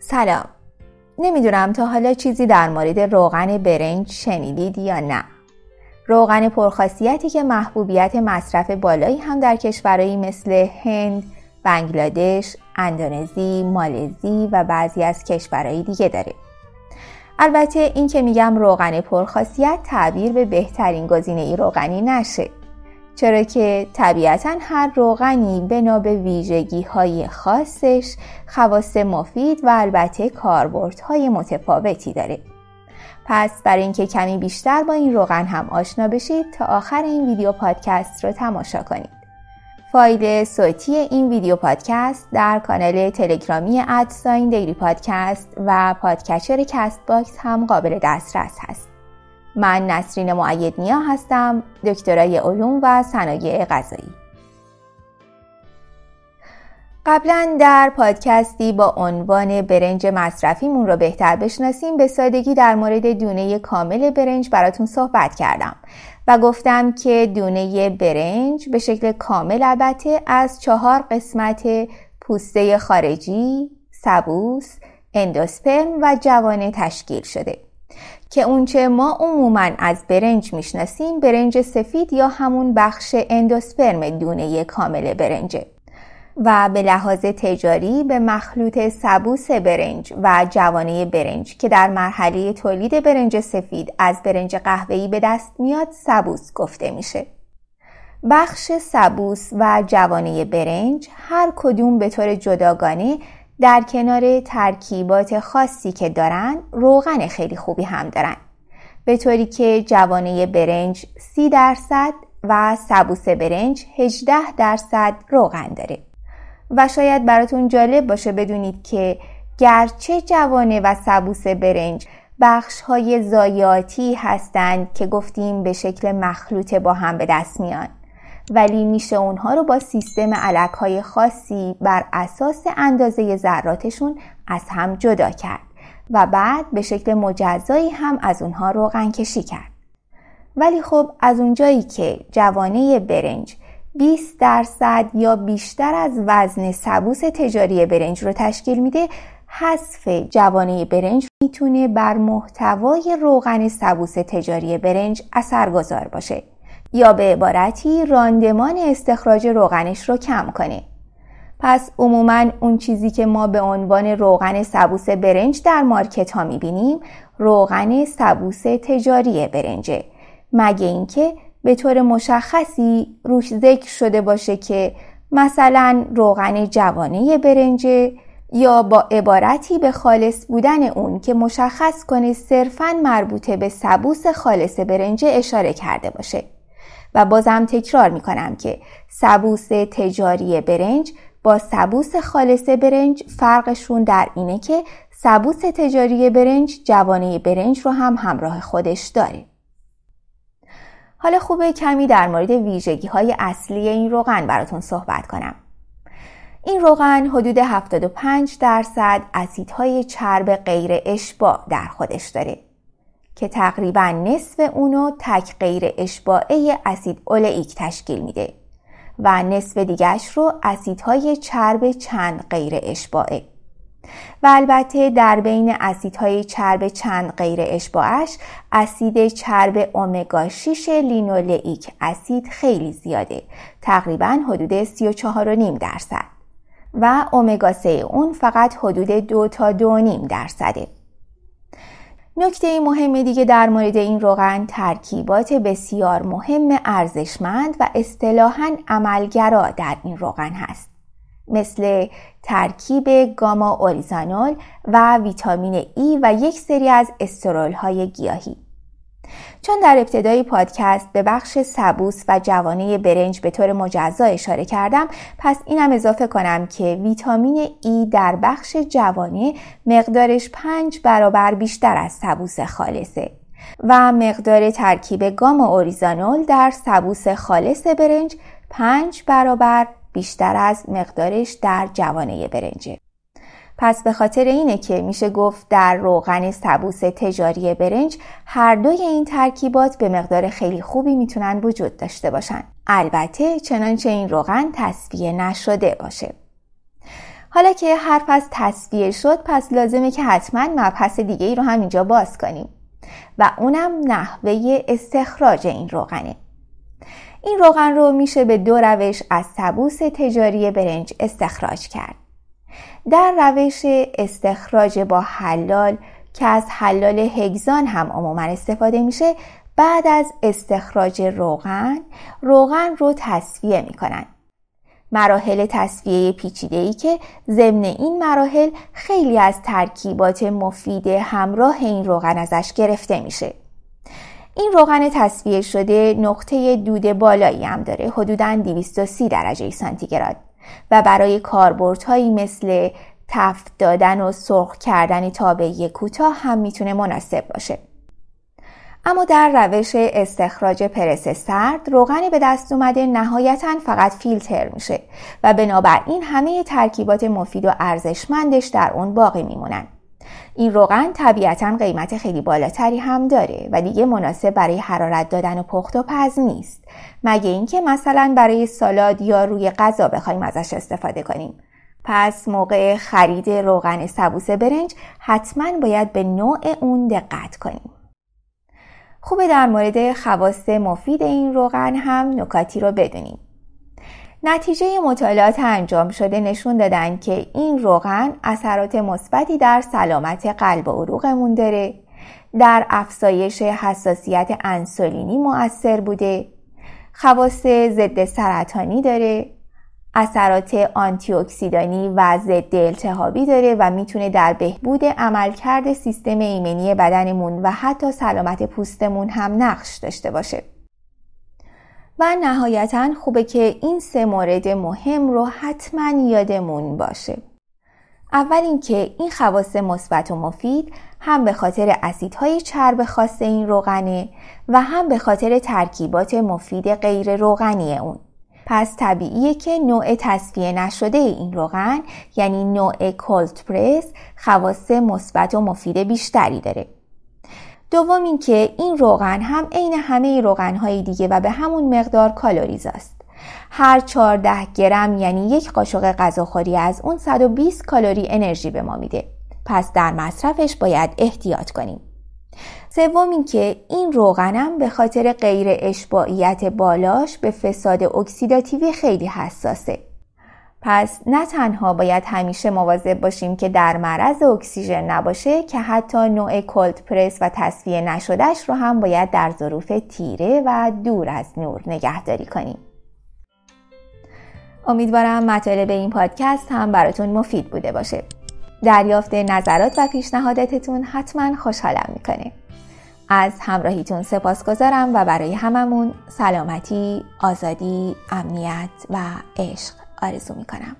سلام نمیدونم تا حالا چیزی در مورد روغن برنج شنیدید یا نه روغن پرخاصیتی که محبوبیت مصرف بالایی هم در کشورهایی مثل هند، بنگلادش، اندونزی، مالزی و بعضی از کشورهای دیگه داره. البته این که میگم روغن پرخاصیت تعبیر به بهترین گزینه ای روغنی نشه. چرا که طبیعتا هر روغنی بنا به ویژگی های خاصش خواص مفید و البته کاربردهای متفاوتی داره پس برای اینکه کمی بیشتر با این روغن هم آشنا بشید تا آخر این ویدیو پادکست رو تماشا کنید فایل صوتی این ویدیو پادکست در کانال تلگرامی ادساین دیلی پادکست و پادکچر کست باکس هم قابل دسترس هست من نسرین معیدنیا نیا هستم دکترای علوم و صنایع غذایی قبلا در پادکستی با عنوان برنج مصرفیمون رو بهتر بشناسیم به سادگی در مورد دونه کامل برنج براتون صحبت کردم و گفتم که دونه برنج به شکل کامل البته از چهار قسمت پوسته خارجی، سبوس، اندوسپرم و جوانه تشکیل شده که اونچه ما عموما از برنج میشناسیم برنج سفید یا همون بخش اندوسپرم دونه کامل برنجه و به لحاظ تجاری به مخلوط سبوس برنج و جوانه برنج که در مرحله تولید برنج سفید از برنج قهوه‌ای به دست میاد سبوس گفته میشه. بخش سبوس و جوانه برنج هر کدوم به طور جداگانه در کنار ترکیبات خاصی که دارن روغن خیلی خوبی هم دارن به طوری که جوانه برنج 30 درصد و سبوس برنج 18 درصد روغن داره و شاید براتون جالب باشه بدونید که گرچه جوانه و سبوس برنج بخش های زایاتی هستند که گفتیم به شکل مخلوط با هم به دست میان ولی میشه اونها رو با سیستم علک های خاصی بر اساس اندازه ذراتشون از هم جدا کرد و بعد به شکل مجزایی هم از اونها روغن کشی کرد. ولی خب از اونجایی که جوانه برنج 20 درصد یا بیشتر از وزن سبوس تجاری برنج رو تشکیل میده حذف جوانه برنج میتونه بر محتوای روغن سبوس تجاری برنج اثرگذار باشه یا به عبارتی راندمان استخراج روغنش رو کم کنه. پس عموما اون چیزی که ما به عنوان روغن سبوس برنج در مارکت ها میبینیم روغن سبوس تجاری برنجه مگه اینکه به طور مشخصی روش ذکر شده باشه که مثلا روغن جوانه برنجه یا با عبارتی به خالص بودن اون که مشخص کنه صرفا مربوطه به سبوس خالص برنجه اشاره کرده باشه و بازم تکرار می کنم که سبوس تجاری برنج با سبوس خالص برنج فرقشون در اینه که سبوس تجاری برنج جوانه برنج رو هم همراه خودش داره. حالا خوبه کمی در مورد ویژگی های اصلی این روغن براتون صحبت کنم. این روغن حدود 75 درصد اسیدهای چرب غیر اشباع در خودش داره که تقریبا نصف اونو تک غیر اشباعه اسید اولئیک تشکیل میده و نصف دیگرش رو اسیدهای چرب چند غیر اشباعه و البته در بین اسیدهای چرب چند غیر اشباعش اسید چرب امگا 6 لینولئیک اسید خیلی زیاده تقریبا حدود 34.5 درصد و امگا 3 اون فقط حدود 2 تا 2.5 درصده نکته مهم دیگه در مورد این روغن ترکیبات بسیار مهم ارزشمند و اصطلاحا عملگرا در این روغن هست مثل ترکیب گاما اوریزانول و ویتامین ای e و یک سری از استرول های گیاهی چون در ابتدای پادکست به بخش سبوس و جوانه برنج به طور مجزا اشاره کردم پس اینم اضافه کنم که ویتامین ای e در بخش جوانه مقدارش پنج برابر بیشتر از سبوس خالصه و مقدار ترکیب گام اوریزانول در سبوس خالص برنج پنج برابر بیشتر از مقدارش در جوانه برنجه پس به خاطر اینه که میشه گفت در روغن سبوس تجاری برنج هر دوی این ترکیبات به مقدار خیلی خوبی میتونن وجود داشته باشن. البته چنانچه این روغن تصفیه نشده باشه. حالا که حرف از تصفیه شد پس لازمه که حتما مبحث دیگه ای رو هم اینجا باز کنیم و اونم نحوه استخراج این روغنه. این روغن رو میشه به دو روش از سبوس تجاری برنج استخراج کرد. در روش استخراج با حلال که از حلال هگزان هم عموما استفاده میشه بعد از استخراج روغن روغن رو تصفیه میکنن مراحل تصفیه پیچیده ای که ضمن این مراحل خیلی از ترکیبات مفید همراه این روغن ازش گرفته میشه این روغن تصفیه شده نقطه دود بالایی هم داره حدوداً 230 درجه سانتیگراد و برای کاربردهایی مثل تفت دادن و سرخ کردن تابعی کوتاه هم میتونه مناسب باشه. اما در روش استخراج پرس سرد روغنی به دست اومده نهایتا فقط فیلتر میشه و بنابراین همه ترکیبات مفید و ارزشمندش در اون باقی میمونن. این روغن طبیعتا قیمت خیلی بالاتری هم داره و دیگه مناسب برای حرارت دادن و پخت و پز نیست مگه اینکه مثلا برای سالاد یا روی غذا بخوایم ازش استفاده کنیم پس موقع خرید روغن سبوس برنج حتما باید به نوع اون دقت کنیم خوبه در مورد خواست مفید این روغن هم نکاتی رو بدونیم نتیجه مطالعات انجام شده نشون دادن که این روغن اثرات مثبتی در سلامت قلب و عروقمون داره در افزایش حساسیت انسولینی مؤثر بوده خواص ضد سرطانی داره اثرات آنتی اکسیدانی و ضد التهابی داره و میتونه در بهبود عملکرد سیستم ایمنی بدنمون و حتی سلامت پوستمون هم نقش داشته باشه و نهایتا خوبه که این سه مورد مهم رو حتما یادمون باشه اول اینکه این خواص مثبت و مفید هم به خاطر اسیدهای چرب خاص این روغنه و هم به خاطر ترکیبات مفید غیر روغنی اون پس طبیعیه که نوع تصفیه نشده این روغن یعنی نوع کولت پرس خواص مثبت و مفید بیشتری داره دوم اینکه این روغن هم عین همه روغن های دیگه و به همون مقدار کالوریز است هر 14 گرم یعنی یک قاشق غذاخوری از اون 120 کالری انرژی به ما میده پس در مصرفش باید احتیاط کنیم سوم اینکه این روغنم به خاطر غیر اشباعیت بالاش به فساد اکسیداتیوی خیلی حساسه پس نه تنها باید همیشه مواظب باشیم که در معرض اکسیژن نباشه که حتی نوع کلد پرس و تصفیه نشدهش رو هم باید در ظروف تیره و دور از نور نگهداری کنیم. امیدوارم مطالب این پادکست هم براتون مفید بوده باشه. دریافت نظرات و پیشنهاداتتون حتما خوشحالم میکنه. از همراهیتون سپاسگزارم و برای هممون سلامتی، آزادی، امنیت و عشق آرزو می کنم